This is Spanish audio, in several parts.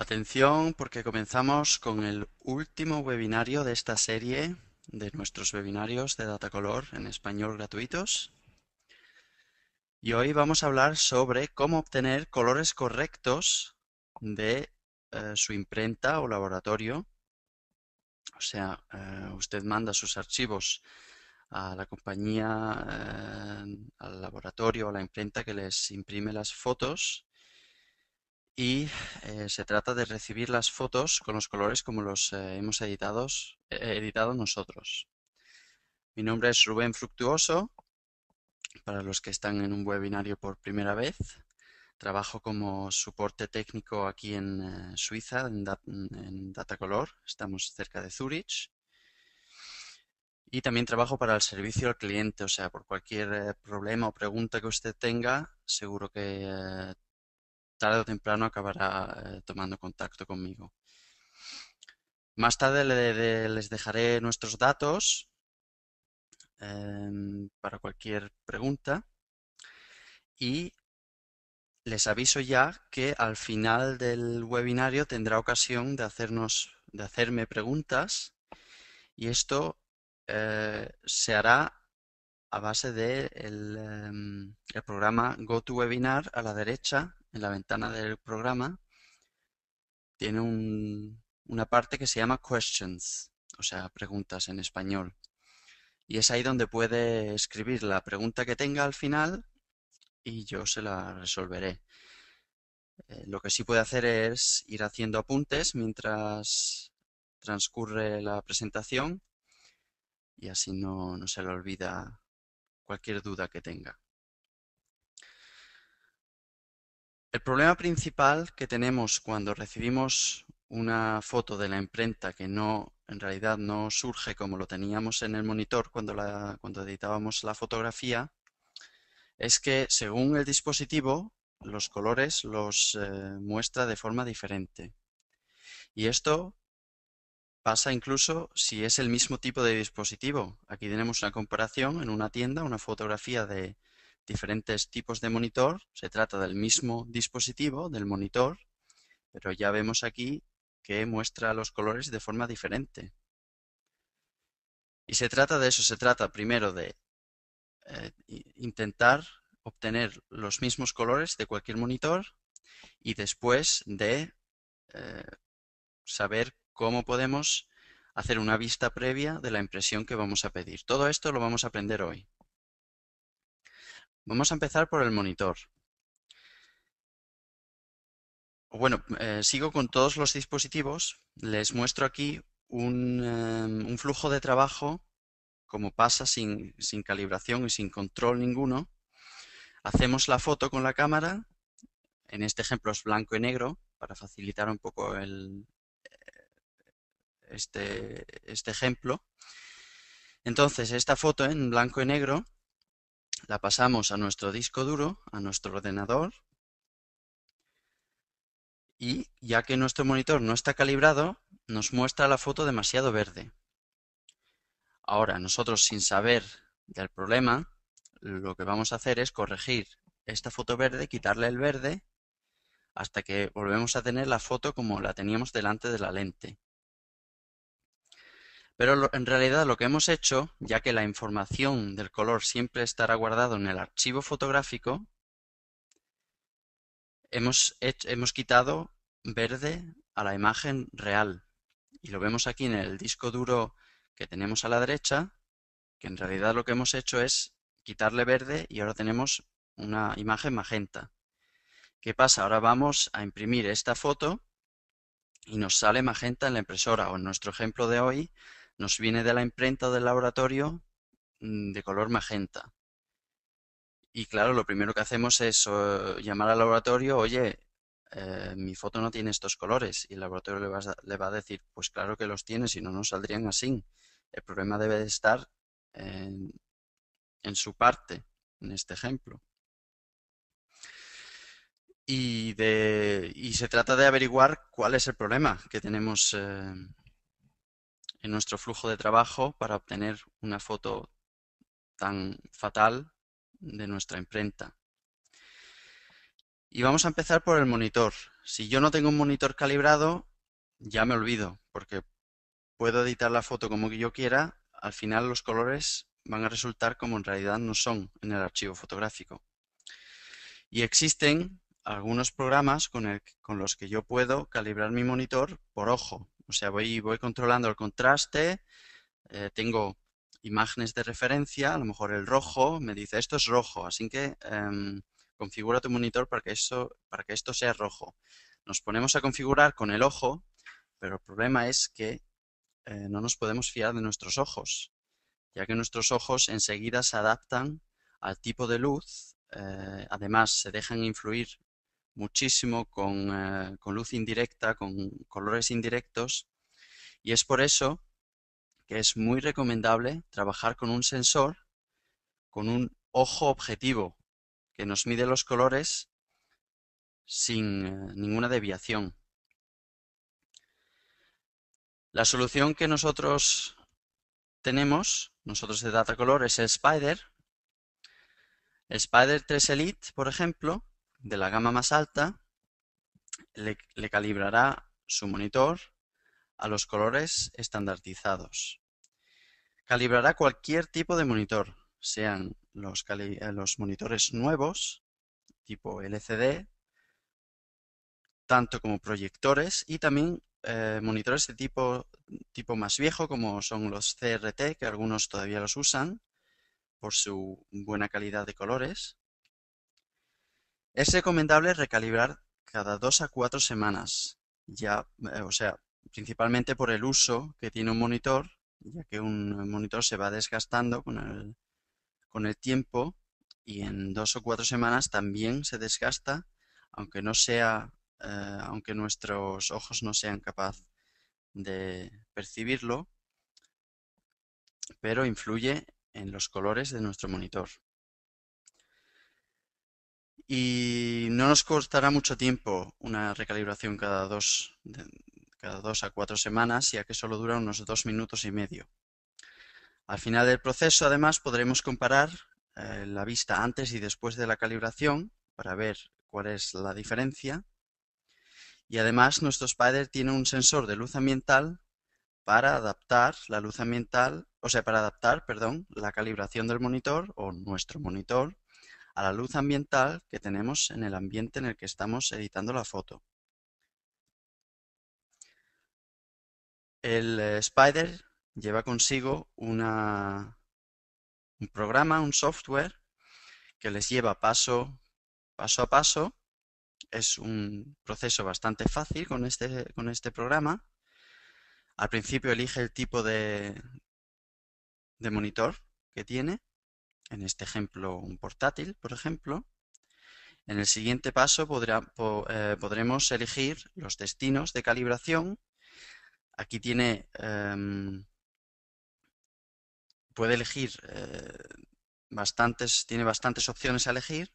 Atención porque comenzamos con el último webinario de esta serie de nuestros webinarios de Datacolor en español gratuitos. Y hoy vamos a hablar sobre cómo obtener colores correctos de eh, su imprenta o laboratorio. O sea, eh, usted manda sus archivos a la compañía, eh, al laboratorio, o a la imprenta que les imprime las fotos y eh, se trata de recibir las fotos con los colores como los eh, hemos editados, eh, editado nosotros. Mi nombre es Rubén Fructuoso, para los que están en un webinario por primera vez. Trabajo como soporte técnico aquí en Suiza, en, en Datacolor, estamos cerca de Zurich. Y también trabajo para el servicio al cliente, o sea, por cualquier problema o pregunta que usted tenga, seguro que tarde o temprano acabará eh, tomando contacto conmigo. Más tarde les dejaré nuestros datos em, para cualquier pregunta y les aviso ya que al final del webinario tendrá ocasión de hacernos, de hacerme preguntas y esto eh, se hará a base del de em, programa GoToWebinar a la derecha en la ventana del programa, tiene una parte que se llama questions, o sea, preguntas en español. Y es ahí donde puede escribir la pregunta que tenga al final y yo se la resolveré. Eh, lo que sí puede hacer es ir haciendo apuntes mientras transcurre la presentación y así no se le olvida cualquier duda que tenga. El problema principal que tenemos cuando recibimos una foto de la imprenta que no en realidad no surge como lo teníamos en el monitor cuando, la, cuando editábamos la fotografía, es que según el dispositivo los colores los eh, muestra de forma diferente. Y esto pasa incluso si es el mismo tipo de dispositivo. Aquí tenemos una comparación en una tienda, una fotografía de, diferentes tipos de monitor, se trata del mismo dispositivo, del monitor, pero ya vemos aquí que muestra los colores de forma diferente. Y se trata de eso, se trata primero de eh, intentar obtener los mismos colores de cualquier monitor y después de eh, saber cómo podemos hacer una vista previa de la impresión que vamos a pedir. Todo esto lo vamos a aprender hoy. Vamos a empezar por el monitor. Bueno, eh, sigo con todos los dispositivos. Les muestro aquí un, em, flujo de trabajo como pasa sin, calibración y sin control ninguno. Hacemos la foto con la cámara, en este ejemplo es blanco y negro, para facilitar un poco este, este ejemplo. Entonces, esta foto en blanco y negro la pasamos a nuestro disco duro, a nuestro ordenador, y ya que nuestro monitor no está calibrado, nos muestra la foto demasiado verde. Ahora, nosotros sin saber del problema, lo que vamos a hacer es corregir esta foto verde, quitarle el verde, hasta que volvemos a tener la foto como la teníamos delante de la lente. Pero en realidad lo que hemos hecho, ya que la información del color siempre estará guardado en el archivo fotográfico, hemos, hemos quitado verde a la imagen real. Y lo vemos aquí en el disco duro que tenemos a la derecha, que en realidad lo que hemos hecho es quitarle verde y ahora tenemos una imagen magenta. ¿Qué pasa? Ahora vamos a imprimir esta foto y nos sale magenta en la impresora o en nuestro ejemplo de hoy nos viene de la imprenta del laboratorio mm, de color magenta. Y claro, lo primero que hacemos es llamar al laboratorio, oye, eh, mi foto no tiene estos colores. Y el laboratorio le va, a, decir, pues claro que los tiene, si no, no saldrían así. El problema debe de estar en, su parte, en este ejemplo. Y, de, se trata de averiguar cuál es el problema que tenemos eh, en nuestro flujo de trabajo para obtener una foto tan fatal de nuestra imprenta. Y vamos a empezar por el monitor. Si yo no tengo un monitor calibrado, ya me olvido, porque puedo editar la foto como yo quiera, al final los colores van a resultar como en realidad no son en el archivo fotográfico. Y existen algunos programas con, con los que yo puedo calibrar mi monitor por ojo, o sea, voy, controlando el contraste, eh, tengo imágenes de referencia, a lo mejor el rojo me dice esto es rojo, así que em, configura tu monitor para que, esto sea rojo. Nos ponemos a configurar con el ojo, pero el problema es que eh, no nos podemos fiar de nuestros ojos, ya que nuestros ojos enseguida se adaptan al tipo de luz, eh, además se dejan influir muchísimo eh, con, luz indirecta, con colores indirectos, y es por eso que es muy recomendable trabajar con un sensor, con un ojo objetivo, que nos mide los colores sin eh, ninguna deviación. La solución que nosotros tenemos, nosotros de Datacolor, es el Spider. El Spider 3 Elite, por ejemplo, de la gama más alta le, calibrará su monitor a los colores estandarizados. Calibrará cualquier tipo de monitor, sean los, eh, monitores nuevos, tipo LCD, tanto como proyectores y también eh, monitores de tipo, tipo más viejo, como son los CRT, que algunos todavía los usan por su buena calidad de colores. Es recomendable recalibrar cada dos a cuatro semanas, ya, eh, o sea, principalmente por el uso que tiene un monitor, ya que un monitor se va desgastando con el, tiempo y en dos o cuatro semanas también se desgasta, aunque no sea, eh, aunque nuestros ojos no sean capaces de percibirlo, pero influye en los colores de nuestro monitor y no nos costará mucho tiempo una recalibración cada dos, cada a cuatro semanas, ya que solo dura unos dos minutos y medio. Al final del proceso, además, podremos comparar eh, la vista antes y después de la calibración para ver cuál es la diferencia. Y además, nuestro Spider tiene un sensor de luz ambiental para adaptar la luz ambiental, o sea, para adaptar, perdón, la calibración del monitor o nuestro monitor a la luz ambiental que tenemos en el ambiente en el que estamos editando la foto. El eh, Spider lleva consigo una, un programa, un software que les lleva paso, paso a paso. Es un proceso bastante fácil con este, con este programa. Al principio elige el tipo de monitor que tiene en este ejemplo un portátil, por ejemplo, en el siguiente paso eh, podremos elegir los destinos de calibración. Aquí tiene, em, puede elegir eh, bastantes, tiene bastantes opciones a elegir.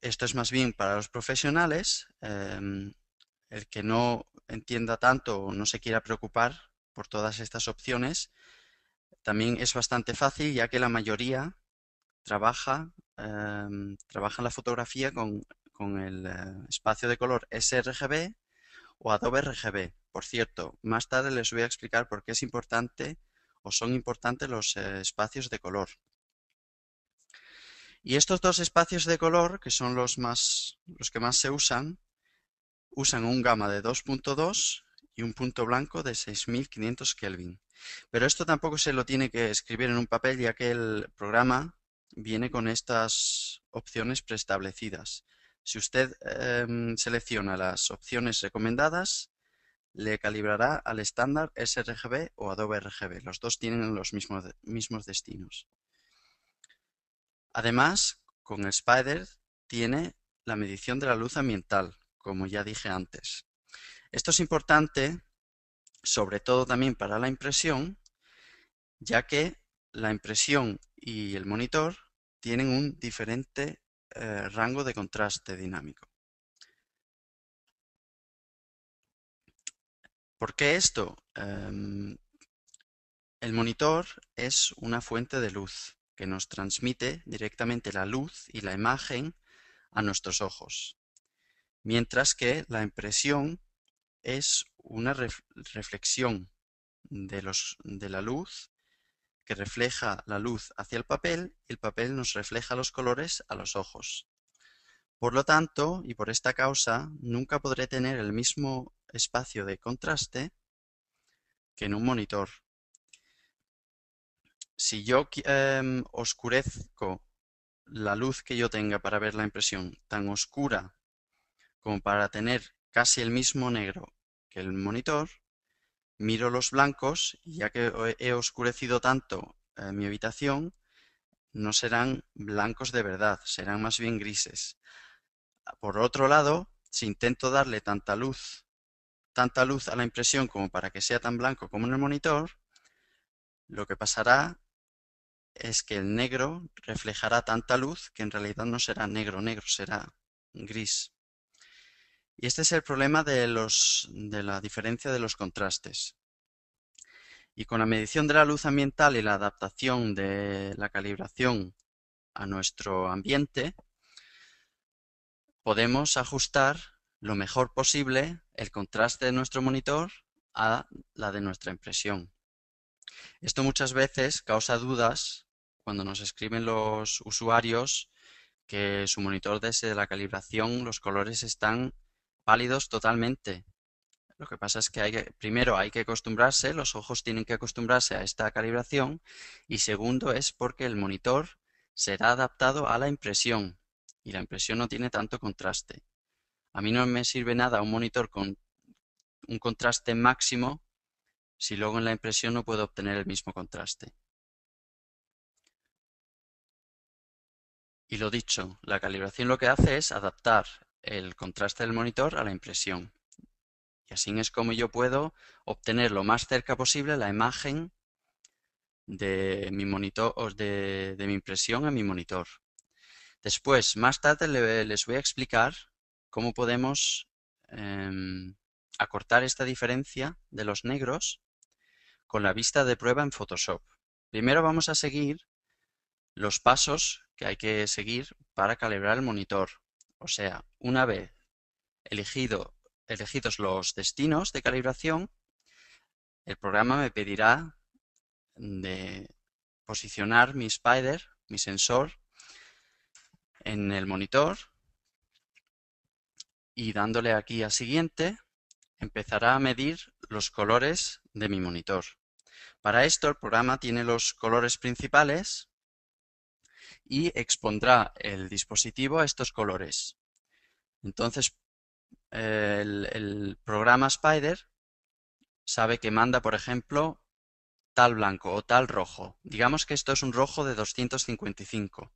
Esto es más bien para los profesionales, em, el que no entienda tanto o no se quiera preocupar por todas estas opciones, también es bastante fácil ya que la mayoría trabaja, eh, la fotografía con, el eh, espacio de color sRGB o Adobe RGB. Por cierto, más tarde les voy a explicar por qué es importante o son importantes los eh, espacios de color. Y estos dos espacios de color, que son los, más, los que más se usan, usan un gama de 2.2 un punto blanco de 6500 Kelvin. Pero esto tampoco se lo tiene que escribir en un papel ya que el programa viene con estas opciones preestablecidas. Si usted em, selecciona las opciones recomendadas, le calibrará al estándar sRGB o Adobe RGB. Los dos tienen los mismos, mismos destinos. Además, con el Spider tiene la medición de la luz ambiental, como ya dije antes. Esto es importante, sobre todo también para la impresión, ya que la impresión y el monitor tienen un diferente eh, rango de contraste dinámico. ¿Por qué esto? Em, el monitor es una fuente de luz que nos transmite directamente la luz y la imagen a nuestros ojos, mientras que la impresión es una reflexión de, los, de la luz que refleja la luz hacia el papel y el papel nos refleja los colores a los ojos. Por lo tanto, y por esta causa, nunca podré tener el mismo espacio de contraste que en un monitor. Si yo em, oscurezco la luz que yo tenga para ver la impresión tan oscura como para tener casi el mismo negro que el monitor, miro los blancos y ya que he oscurecido tanto eh, mi habitación, no serán blancos de verdad, serán más bien grises. Por otro lado, si intento darle tanta luz, tanta luz a la impresión como para que sea tan blanco como en el monitor, lo que pasará es que el negro reflejará tanta luz que en realidad no será negro negro, será gris. Y este es el problema de, la diferencia de los contrastes. Y con la medición de la luz ambiental y la adaptación de la calibración a nuestro ambiente, podemos ajustar lo mejor posible el contraste de nuestro monitor a la de nuestra impresión. Esto muchas veces causa dudas cuando nos escriben los usuarios que su monitor de la calibración los colores están válidos totalmente. Lo que pasa es que primero hay que acostumbrarse, los ojos tienen que acostumbrarse a esta calibración y segundo es porque el monitor será adaptado a la impresión y la impresión no tiene tanto contraste. A mí no me sirve nada un monitor con un contraste máximo si luego en la impresión no puedo obtener el mismo contraste. Y lo dicho, la calibración lo que hace es adaptar el contraste del monitor a la impresión. Y así es como yo puedo obtener lo más cerca posible la imagen de mi monitor de, de mi impresión a mi monitor. Después, más tarde les voy a explicar cómo podemos em, acortar esta diferencia de los negros con la vista de prueba en Photoshop. Primero vamos a seguir los pasos que hay que seguir para calibrar el monitor. O sea, una vez elegidos los destinos de calibración, el programa me pedirá de posicionar mi spider, mi sensor, en el monitor y dándole aquí a siguiente empezará a medir los colores de mi monitor. Para esto el programa tiene los colores principales y expondrá el dispositivo a estos colores. Entonces, eh, el, programa Spider sabe que manda, por ejemplo, tal blanco o tal rojo. Digamos que esto es un rojo de 255.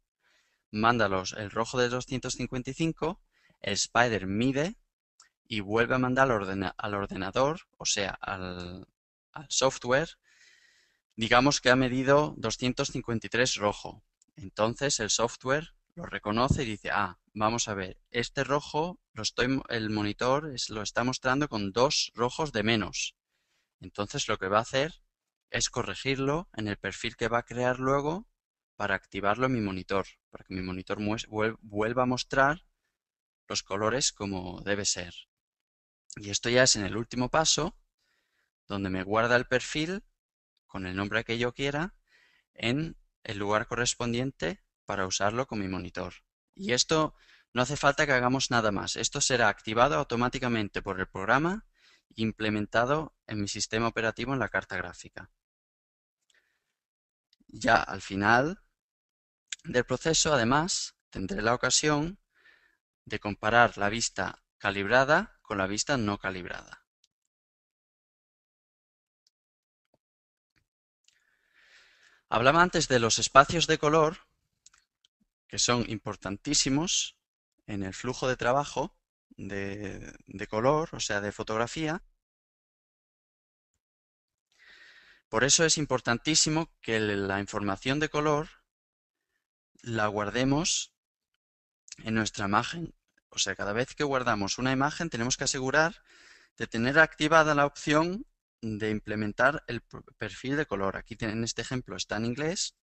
Mándalos el rojo de 255, el Spider mide y vuelve a mandar al, al ordenador, o sea, al, al software, digamos que ha medido 253 rojo. Entonces el software lo reconoce y dice, ah, vamos a ver, este rojo, el monitor lo está mostrando con dos rojos de menos. Entonces lo que va a hacer es corregirlo en el perfil que va a crear luego para activarlo en mi monitor, para que mi monitor vuelva a mostrar los colores como debe ser. Y esto ya es en el último paso, donde me guarda el perfil con el nombre que yo quiera en el lugar correspondiente para usarlo con mi monitor. Y esto no hace falta que hagamos nada más. Esto será activado automáticamente por el programa e implementado en mi sistema operativo en la carta gráfica. Ya al final del proceso, además, tendré la ocasión de comparar la vista calibrada con la vista no calibrada. Hablaba antes de los espacios de color, que son importantísimos en el flujo de trabajo de, color, o sea, de fotografía. Por eso es importantísimo que la información de color la guardemos en nuestra imagen. O sea, cada vez que guardamos una imagen tenemos que asegurar de tener activada la opción de implementar el perfil de color. Aquí en este ejemplo está en inglés,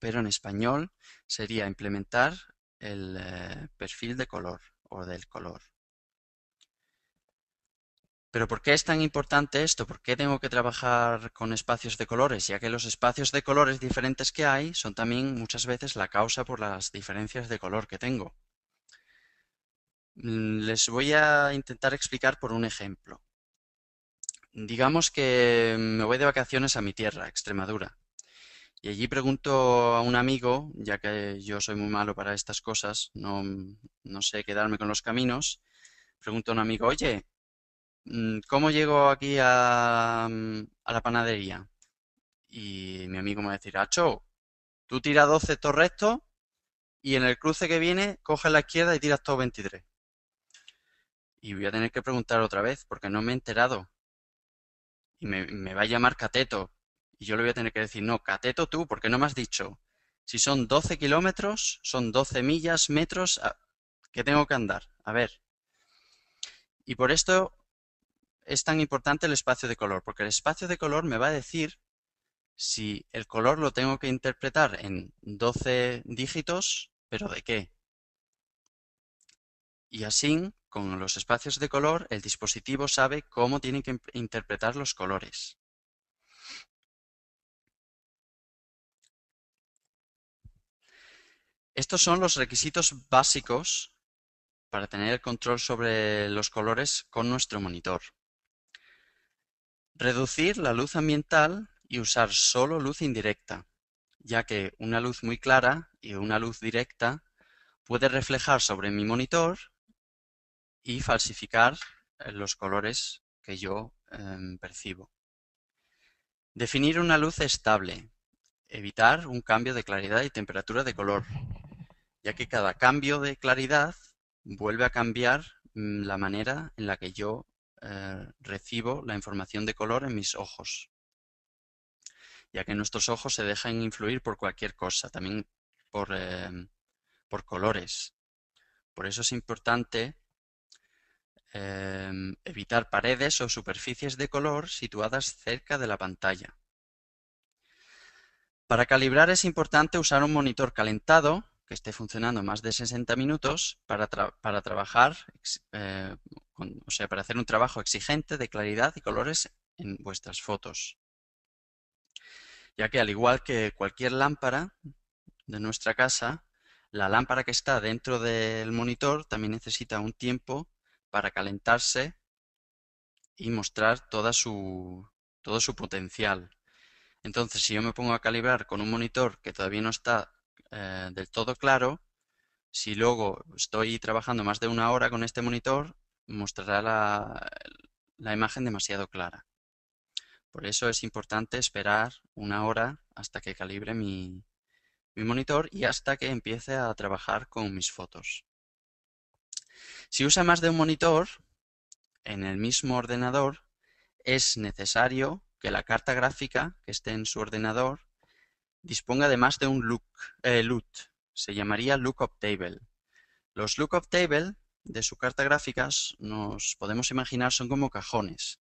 pero en español sería implementar el eh, perfil de color o del color. Pero ¿por qué es tan importante esto? ¿Por qué tengo que trabajar con espacios de colores? Ya que los espacios de colores diferentes que hay son también muchas veces la causa por las diferencias de color que tengo. Mm, les voy a intentar explicar por un ejemplo. Digamos que me voy de vacaciones a mi tierra, Extremadura. Y allí pregunto a un amigo, ya que yo soy muy malo para estas cosas, no, sé quedarme con los caminos, pregunto a un amigo, oye, mm, ¿cómo llego aquí a, la panadería? Y mi amigo me va a decir, Acho, tú tiras 12 estos restos, y en el cruce que viene coges la izquierda y tiras todos 23. Y voy a tener que preguntar otra vez porque no me he enterado y me, va a llamar cateto. Y yo le voy a tener que decir, no, cateto tú, porque no me has dicho. Si son 12 kilómetros, son 12 millas, metros, ¿qué que tengo que andar. A ver. Y por esto es tan importante el espacio de color, porque el espacio de color me va a decir si el color lo tengo que interpretar en 12 dígitos, pero de qué. Y así con los espacios de color, el dispositivo sabe cómo tiene que interpretar los colores. Estos son los requisitos básicos para tener control sobre los colores con nuestro monitor. Reducir la luz ambiental y usar solo luz indirecta, ya que una luz muy clara y una luz directa puede reflejar sobre mi monitor y falsificar eh, los colores que yo em, percibo. Definir una luz estable. Evitar un cambio de claridad y temperatura de color, ya que cada cambio de claridad vuelve a cambiar mm, la manera en la que yo eh, recibo la información de color en mis ojos, ya que nuestros ojos se dejan influir por cualquier cosa, también por, em, por colores. Por eso es importante Em, evitar paredes o superficies de color situadas cerca de la pantalla. Para calibrar es importante usar un monitor calentado que esté funcionando más de 60 minutos para, trabajar, eh, o sea, para hacer un trabajo exigente de claridad y colores en vuestras fotos. Ya que al igual que cualquier lámpara de nuestra casa, la lámpara que está dentro del monitor también necesita un tiempo para calentarse y mostrar toda su, todo su potencial. Entonces, si yo me pongo a calibrar con un monitor que todavía no está eh, del todo claro, si luego estoy trabajando más de una hora con este monitor, mostrará la, la imagen demasiado clara. Por eso es importante esperar una hora hasta que calibre mi, mi monitor y hasta que empiece a trabajar con mis fotos. Si usa más de un monitor en el mismo ordenador, es necesario que la carta gráfica que esté en su ordenador disponga de más de un look, eh, LUT. Se llamaría lookup table. Los lookup table de su carta gráfica nos podemos imaginar son como cajones.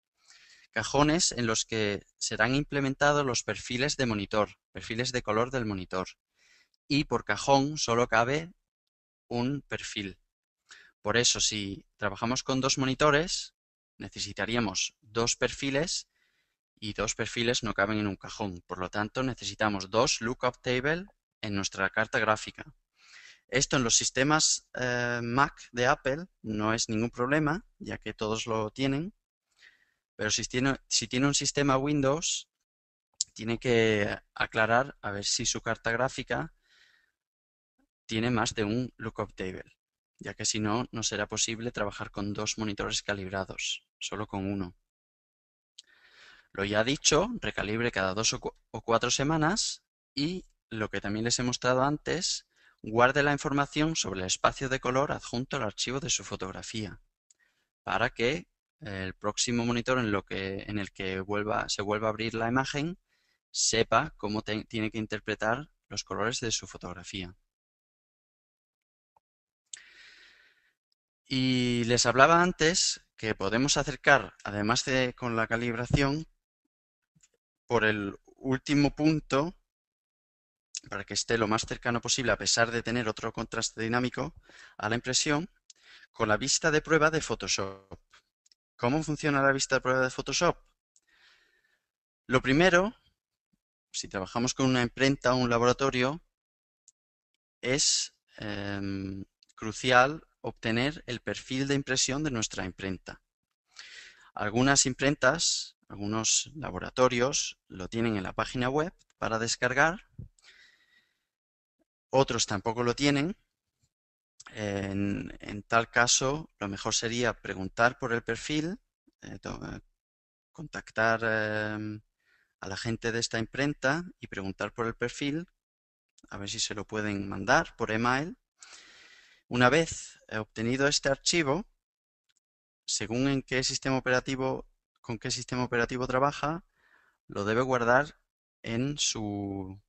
Cajones en los que serán implementados los perfiles de monitor, perfiles de color del monitor. Y por cajón solo cabe un perfil. Por eso, si trabajamos con dos monitores, necesitaríamos dos perfiles y dos perfiles no caben en un cajón. Por lo tanto, necesitamos dos lookup table en nuestra carta gráfica. Esto en los sistemas eh, Mac de Apple no es ningún problema, ya que todos lo tienen. Pero si tiene un sistema Windows, tiene que aclarar a ver si su carta gráfica tiene más de un lookup table ya que si no, no será posible trabajar con dos monitores calibrados, solo con uno. Lo ya dicho, recalibre cada dos o, cuatro semanas y, lo que también les he mostrado antes, guarde la información sobre el espacio de color adjunto al archivo de su fotografía, para que el próximo monitor en, el que se vuelva a abrir la imagen sepa cómo tiene que interpretar los colores de su fotografía. Y les hablaba antes que podemos acercar, además de con la calibración, por el último punto, para que esté lo más cercano posible, a pesar de tener otro contraste dinámico, a la impresión, con la vista de prueba de Photoshop. ¿Cómo funciona la vista de prueba de Photoshop? Lo primero, si trabajamos con una imprenta o un laboratorio, es em, crucial obtener el perfil de impresión de nuestra imprenta. Algunas imprentas, algunos laboratorios lo tienen en la página web para descargar, otros tampoco lo tienen. En, tal caso, lo mejor sería preguntar por el perfil, eh, eh, contactar em, a la gente de esta imprenta y preguntar por el perfil, a ver si se lo pueden mandar por email una vez obtenido este archivo, según en qué sistema operativo, con qué sistema operativo trabaja, lo debe guardar en su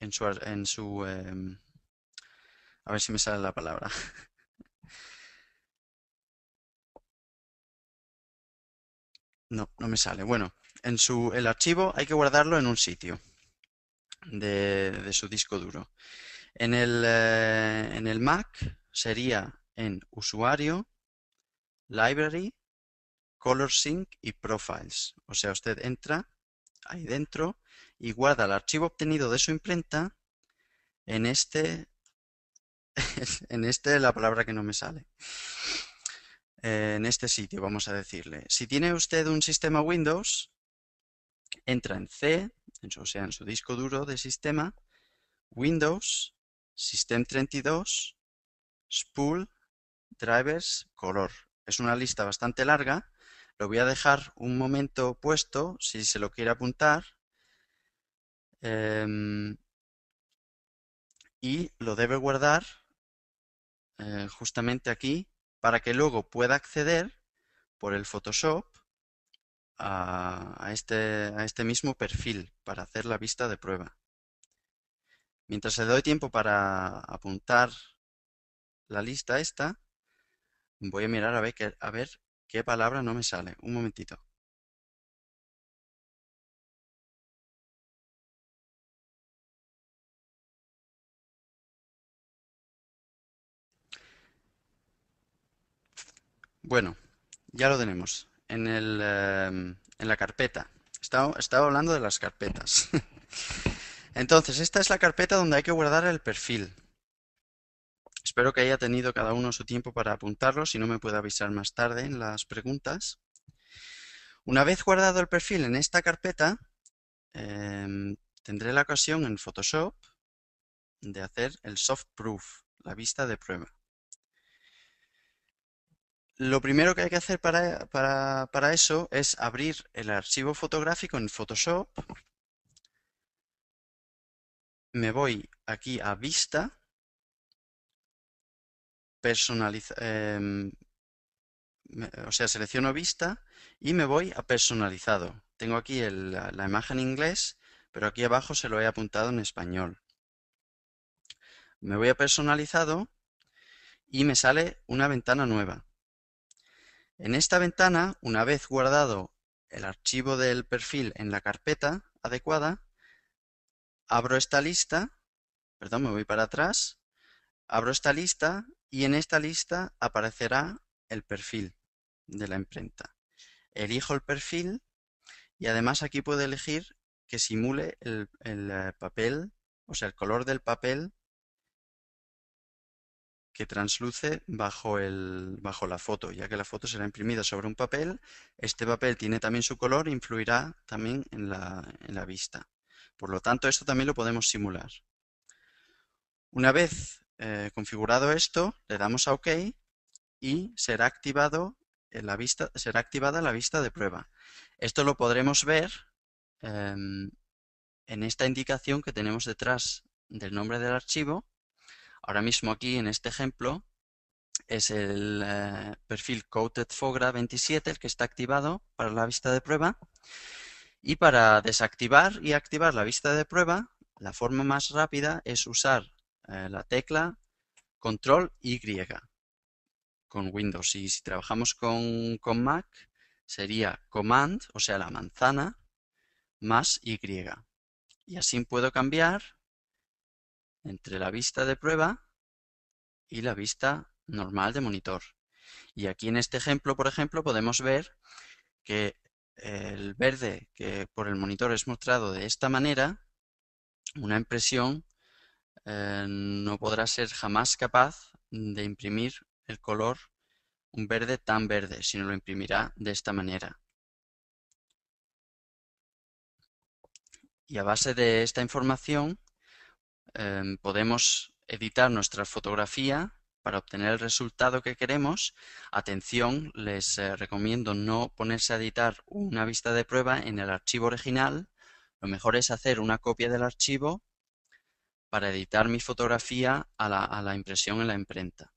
en su, en su em, a ver si me sale la palabra. No, no me sale. Bueno, en su el archivo hay que guardarlo en un sitio de, su disco duro. En el, eh, en el Mac sería en usuario, library, color sync y profiles. O sea, usted entra ahí dentro y guarda el archivo obtenido de su imprenta en este, en este la palabra que no me sale, eh, en este sitio, vamos a decirle. Si tiene usted un sistema Windows, entra en C, o sea, en su disco duro de sistema, Windows, System32, Spool, Drivers, Color. Es una lista bastante larga. Lo voy a dejar un momento puesto si se lo quiere apuntar. Em, y lo debe guardar eh, justamente aquí para que luego pueda acceder por el Photoshop a, a, este, a este mismo perfil para hacer la vista de prueba. Mientras le doy tiempo para apuntar la lista esta, voy a mirar a ver, a ver qué palabra no me sale. Un momentito. Bueno, ya lo tenemos. Em, en, la carpeta. Estaba, hablando de las carpetas. Entonces, esta es la carpeta donde hay que guardar el perfil. Espero que haya tenido cada uno su tiempo para apuntarlo, si no me puede avisar más tarde en las preguntas. Una vez guardado el perfil en esta carpeta, em, tendré la ocasión en Photoshop de hacer el soft proof, la vista de prueba. Lo primero que hay que hacer para, eso es abrir el archivo fotográfico en Photoshop. Me voy aquí a Vista, em, o sea, selecciono Vista y me voy a Personalizado. Tengo aquí la imagen en inglés, pero aquí abajo se lo he apuntado en español. Me voy a Personalizado y me sale una ventana nueva. En esta ventana, una vez guardado el archivo del perfil en la carpeta adecuada, abro esta lista, perdón, me voy para atrás, abro esta lista y en esta lista aparecerá el perfil de la imprenta. Elijo el perfil y además aquí puedo elegir que simule el eh, papel, o sea, el color del papel que transluce bajo, el, bajo la foto, ya que la foto será imprimida sobre un papel. Este papel tiene también su color, e influirá también en la, vista. Por lo tanto, esto también lo podemos simular. Una vez eh, configurado esto, le damos a OK y será, activado la vista, será activada la vista de prueba. Esto lo podremos ver em, en esta indicación que tenemos detrás del nombre del archivo, Ahora mismo aquí en este ejemplo es el eh, perfil Coated Fogra 27 el que está activado para la vista de prueba. Y para desactivar y activar la vista de prueba, la forma más rápida es usar eh, la tecla Control Y con Windows. Y si trabajamos con, con Mac, sería Command, o sea, la manzana, más Y. Y así puedo cambiar entre la vista de prueba y la vista normal de monitor. Y aquí en este ejemplo, por ejemplo, podemos ver que eh, el verde que por el monitor es mostrado de esta manera, una impresión eh, no podrá ser jamás capaz de imprimir el color, un verde tan verde, sino lo imprimirá de esta manera. Y a base de esta información Em, podemos editar nuestra fotografía para obtener el resultado que queremos. Atención, les eh, recomiendo no ponerse a editar una vista de prueba en el archivo original. Lo mejor es hacer una copia del archivo para editar mi fotografía a la impresión en la imprenta.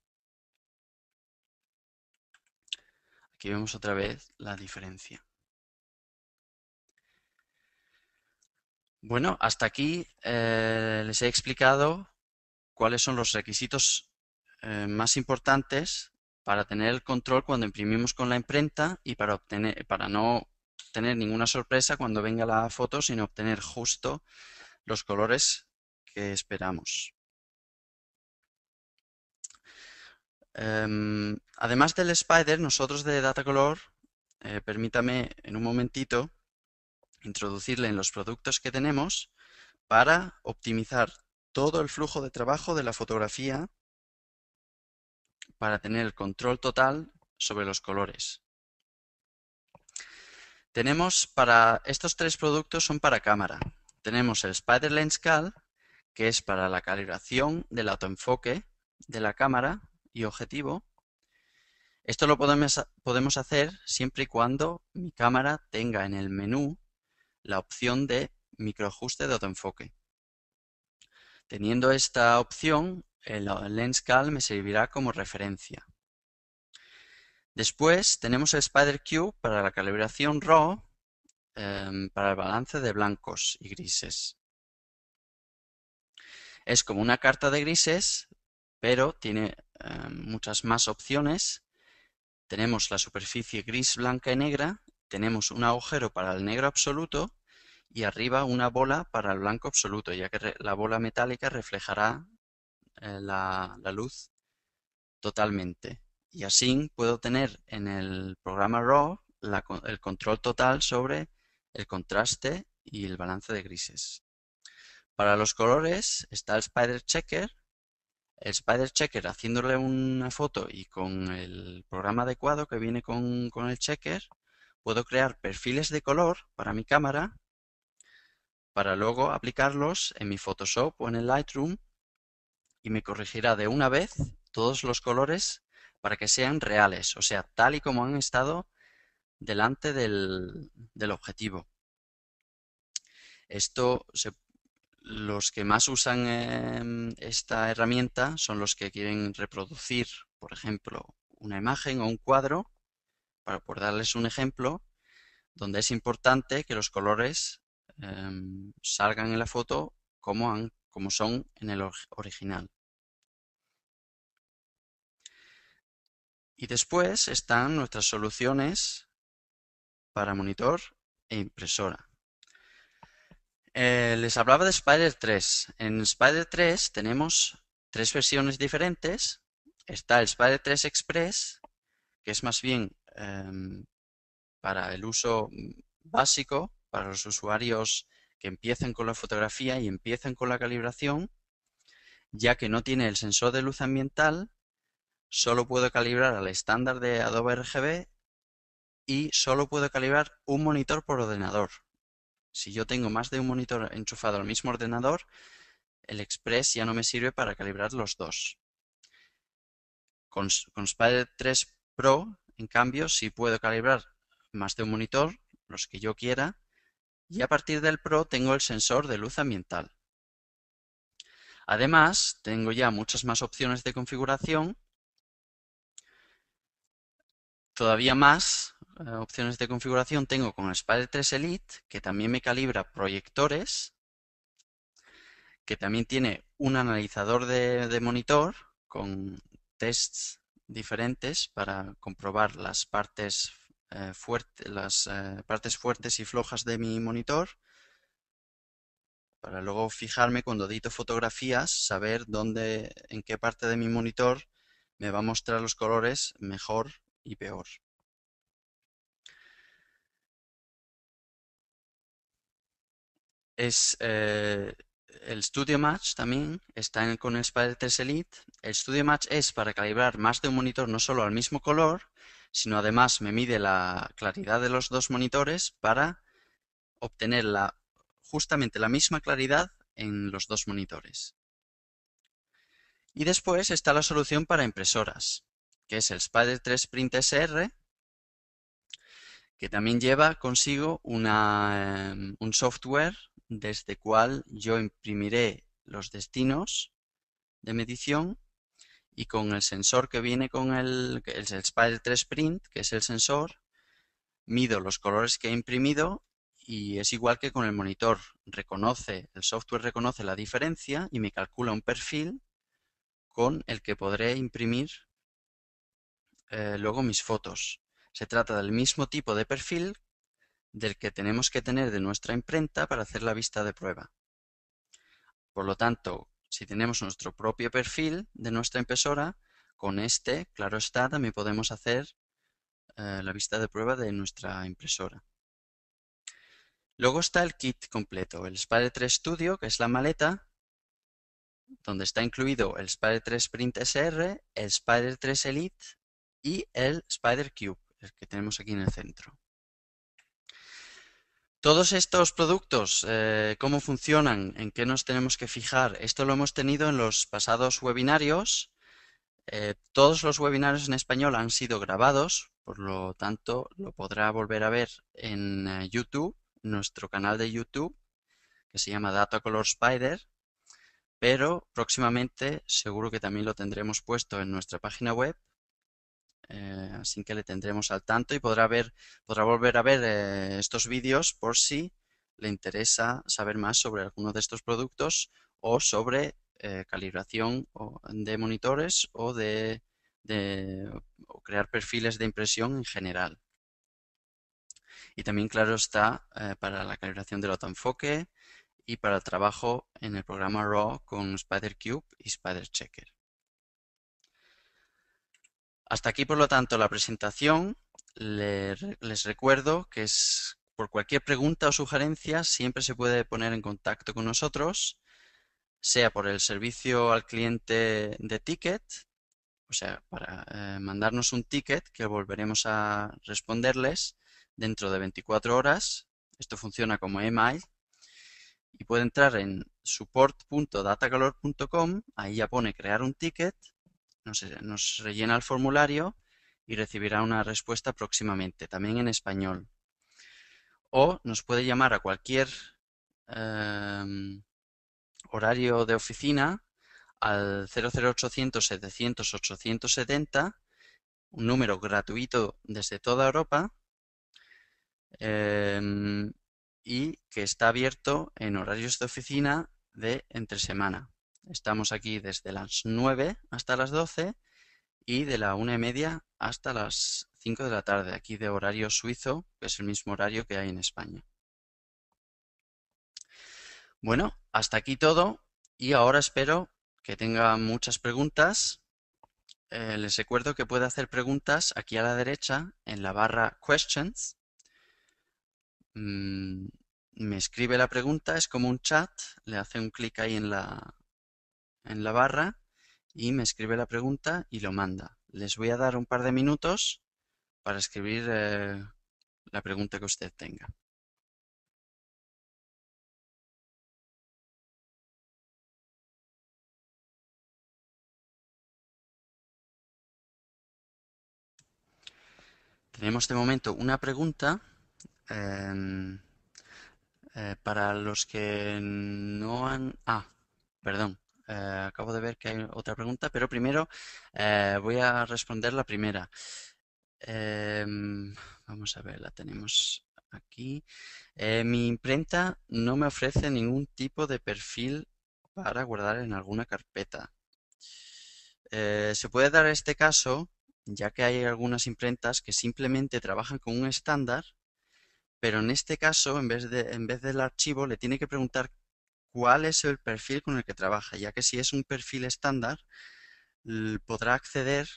Aquí vemos otra vez la diferencia. Bueno, hasta aquí eh, les he explicado cuáles son los requisitos eh, más importantes para tener el control cuando imprimimos con la imprenta y para, no tener ninguna sorpresa cuando venga la foto, sino obtener justo los colores que esperamos. Em, además del spider, nosotros de Datacolor, eh, permítame en un momentito, introducirle en los productos que tenemos para optimizar todo el flujo de trabajo de la fotografía para tener el control total sobre los colores. Tenemos para estos tres productos son para cámara. Tenemos el Spider Lens Cal, que es para la calibración del autoenfoque de la cámara y objetivo. Esto lo podemos, podemos hacer siempre y cuando mi cámara tenga en el menú la opción de microajuste de autoenfoque. Teniendo esta opción, el LensCal me servirá como referencia. Después tenemos el spider Cube para la calibración RAW em, para el balance de blancos y grises. Es como una carta de grises, pero tiene em, muchas más opciones. Tenemos la superficie gris, blanca y negra, tenemos un agujero para el negro absoluto y arriba una bola para el blanco absoluto, ya que la bola metálica reflejará eh, la, luz totalmente. Y así puedo tener en el programa RAW el control total sobre el contraste y el balance de grises. Para los colores está el Spider Checker. El Spider Checker haciéndole una foto y con el programa adecuado que viene con, con el checker, puedo crear perfiles de color para mi cámara para luego aplicarlos en mi Photoshop o en el Lightroom y me corregirá de una vez todos los colores para que sean reales, o sea, tal y como han estado delante del, objetivo. Esto los que más usan em, esta herramienta son los que quieren reproducir, por ejemplo, una imagen o un cuadro, para por darles un ejemplo, donde es importante que los colores Em, salgan en la foto como, han, como son en el original. Y después están nuestras soluciones para monitor e impresora. Eh, les hablaba de Spider 3. En Spider 3 tenemos tres versiones diferentes. Está el Spider 3 Express, que es más bien em, para el uso básico para los usuarios que empiecen con la fotografía y empiezan con la calibración, ya que no tiene el sensor de luz ambiental, solo puedo calibrar al estándar de Adobe RGB y solo puedo calibrar un monitor por ordenador. Si yo tengo más de un monitor enchufado al mismo ordenador, el Express ya no me sirve para calibrar los dos. Con, con Spider 3 Pro, en cambio, sí puedo calibrar más de un monitor, los que yo quiera, y a partir del Pro tengo el sensor de luz ambiental. Además, tengo ya muchas más opciones de configuración, todavía más eh, opciones de configuración tengo con el Spider 3 Elite, que también me calibra proyectores, que también tiene un analizador de, de monitor con tests diferentes para comprobar las partes eh, las eh, partes fuertes y flojas de mi monitor para luego fijarme cuando edito fotografías, saber dónde, en qué parte de mi monitor me va a mostrar los colores mejor y peor. Es eh, el Studio Match también, está en, con el Spider 3 Elite. El Studio Match es para calibrar más de un monitor, no solo al mismo color, sino además me mide la claridad de los dos monitores para obtener justamente la misma claridad en los dos monitores. Y después está la solución para impresoras, que es el Spider 3 Print SR, que también lleva consigo em, un software desde cual yo imprimiré los destinos de medición y con el sensor que viene con el, el, 3 Print, que es el sensor, mido los colores que he imprimido y es igual que con el monitor. Reconoce, el software reconoce la diferencia y me calcula un perfil con el que podré imprimir eh, luego mis fotos. Se trata del mismo tipo de perfil del que tenemos que tener de nuestra imprenta para hacer la vista de prueba. Por lo tanto, si tenemos nuestro propio perfil de nuestra impresora, con este, claro está, también podemos hacer eh, la vista de prueba de nuestra impresora. Luego está el kit completo, el Spider 3 Studio, que es la maleta, donde está incluido el Spider 3 Print SR, el Spider 3 Elite y el Spider Cube, el que tenemos aquí en el centro. Todos estos productos, eh, cómo funcionan, en qué nos tenemos que fijar, esto lo hemos tenido en los pasados webinarios. Eh, todos los webinarios en español han sido grabados, por lo tanto lo podrá volver a ver en eh, YouTube, nuestro canal de YouTube, que se llama Data Color Spider, pero próximamente seguro que también lo tendremos puesto en nuestra página web eh, así que le tendremos al tanto y podrá volver a ver eh, estos vídeos por si le interesa saber más sobre alguno de estos productos o sobre eh, calibración de monitores o de, crear perfiles de impresión en general. Y también, claro, está para la calibración del autoenfoque y para el trabajo en el programa RAW con SpiderCube y SpiderChecker. Hasta aquí, por lo tanto, la presentación. les recuerdo que es por cualquier pregunta o sugerencia siempre se puede poner en contacto con nosotros, sea por el servicio al cliente de ticket, o sea, para eh, mandarnos un ticket que volveremos a responderles dentro de 24 horas. Esto funciona como email y puede entrar en support.datacalor.com, ahí ya pone crear un ticket nos, rellena el formulario y recibirá una respuesta próximamente, también en español. O nos puede llamar a cualquier em, horario de oficina al 00800 700 870, un número gratuito desde toda Europa em, y que está abierto en horarios de oficina de entre semana. Estamos aquí desde las 9 hasta las 12 y de la una y media hasta las 5 de la tarde, aquí de horario suizo, que es el mismo horario que hay en España. Bueno, hasta aquí todo y ahora espero que tenga muchas preguntas. Eh, les recuerdo que puede hacer preguntas aquí a la derecha en la barra Questions. Mm, me escribe la pregunta, es como un chat, le hace un clic ahí en la, en la barra y me escribe la pregunta y lo manda. Les voy a dar un par de minutos para escribir eh, la pregunta que usted tenga. Tenemos de momento una pregunta em, eh, para los que no han... Ah, perdón. Eh, acabo de ver que hay otra pregunta, pero primero eh, voy a responder la primera. Em, vamos a ver, la tenemos aquí. Eh, mi imprenta no me ofrece ningún tipo de perfil para guardar en alguna carpeta. se puede dar este caso ya que hay algunas imprentas que simplemente trabajan con un estándar, pero en este caso, en vez, de, en vez del archivo, le tiene que preguntar cuál es el perfil con el que trabaja, ya que si es un perfil estándar, podrá acceder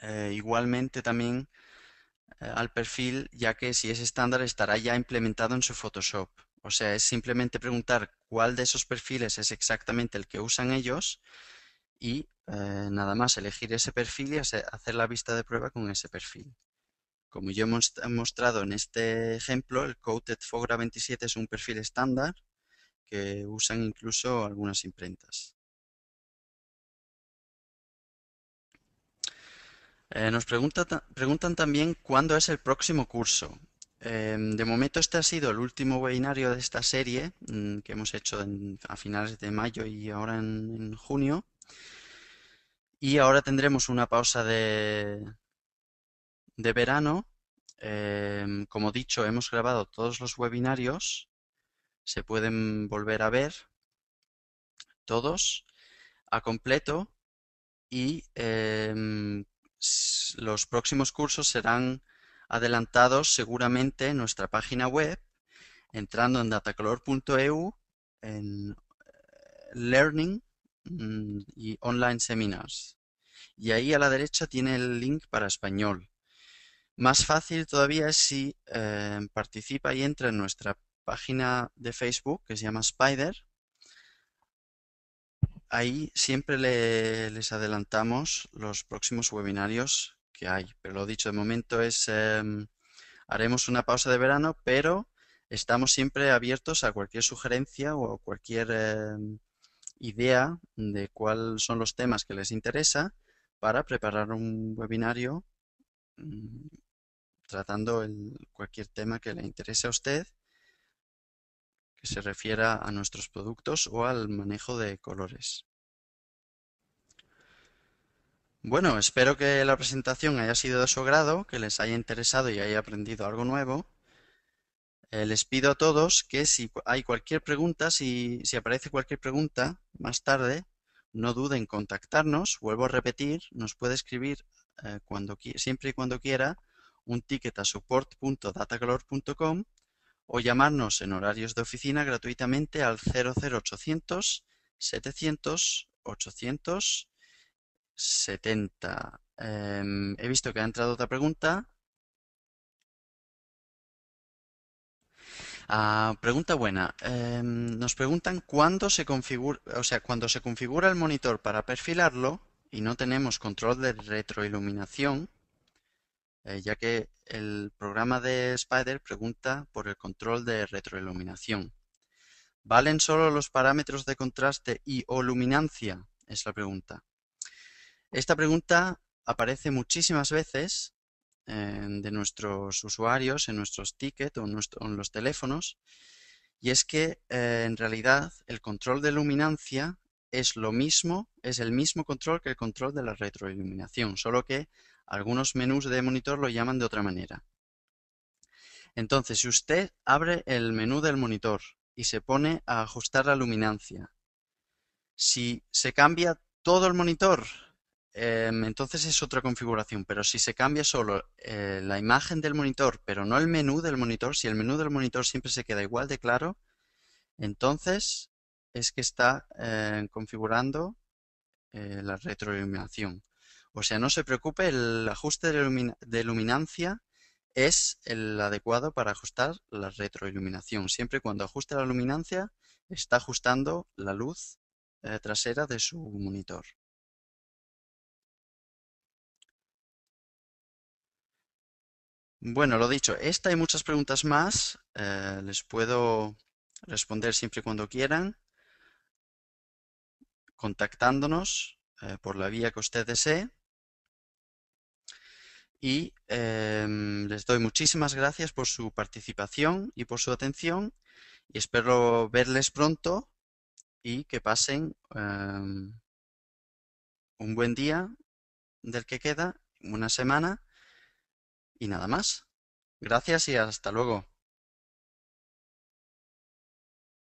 eh, igualmente también eh, al perfil, ya que si es estándar estará ya implementado en su Photoshop. O sea, es simplemente preguntar cuál de esos perfiles es exactamente el que usan ellos y eh, nada más elegir ese perfil y hacer la vista de prueba con ese perfil. Como yo hemos mostrado en este ejemplo, el Coated Fogra 27 es un perfil estándar que usan incluso algunas imprentas. Eh, nos preguntan también cuándo es el próximo curso. Em, de momento este ha sido el último webinario de esta serie mm, que hemos hecho a finales de mayo y ahora en junio. Y ahora tendremos una pausa de, de verano, em, como dicho, hemos grabado todos los webinarios, se pueden volver a ver todos a completo y em, los próximos cursos serán adelantados seguramente en nuestra página web, entrando en datacolor.eu, en eh, Learning mm, y Online Seminars. Y ahí a la derecha tiene el link para español. Más fácil todavía es si eh, participa y entra en nuestra página de Facebook que se llama Spider. Ahí siempre les adelantamos los próximos webinarios que hay. Pero lo dicho de momento es, em, haremos una pausa de verano, pero estamos siempre abiertos a cualquier sugerencia o cualquier em, idea de cuáles son los temas que les interesa para preparar un webinario mm, tratando cualquier tema que le interese a usted, que se refiera a nuestros productos o al manejo de colores. Bueno, espero que la presentación haya sido de su grado, que les haya interesado y haya aprendido algo nuevo. Eh, les pido a todos que si hay cualquier pregunta, si, aparece cualquier pregunta más tarde, no duden en contactarnos. Vuelvo a repetir, nos puede escribir eh, siempre y cuando quiera un ticket a support.datacolor.com o llamarnos en horarios de oficina gratuitamente al 00800 700 870. he visto que ha entrado otra pregunta. Ah, pregunta buena. Em, nos preguntan cuándo se configura, o sea, cuando se configura el monitor para perfilarlo y no tenemos control de retroiluminación, eh, ya que el programa de Spider pregunta por el control de retroiluminación. ¿Valen solo los parámetros de contraste y o luminancia? Es la pregunta. Esta pregunta aparece muchísimas veces eh, de nuestros usuarios en nuestros tickets o, en los teléfonos. Y es que eh, en realidad el control de luminancia es lo mismo, es el mismo control que el control de la retroiluminación, solo que algunos menús de monitor lo llaman de otra manera. Entonces, si usted abre el menú del monitor y se pone a ajustar la luminancia, si se cambia todo el monitor, em, entonces es otra configuración, pero si se cambia solo eh, la imagen del monitor, pero no el menú del monitor, si el menú del monitor siempre se queda igual de claro, entonces es que está eh, configurando eh, la retroiluminación. O sea, no se preocupe, el ajuste de, luminancia es el adecuado para ajustar la retroiluminación. Siempre cuando ajuste la luminancia, está ajustando la luz eh, trasera de su monitor. Bueno, lo dicho, esta y muchas preguntas más eh, les puedo responder siempre y cuando quieran, contactándonos eh, por la vía que usted desee y em, les doy muchísimas gracias por su participación y por su atención y espero verles pronto y que pasen em, un buen día del que queda, una semana y nada más. Gracias y hasta luego.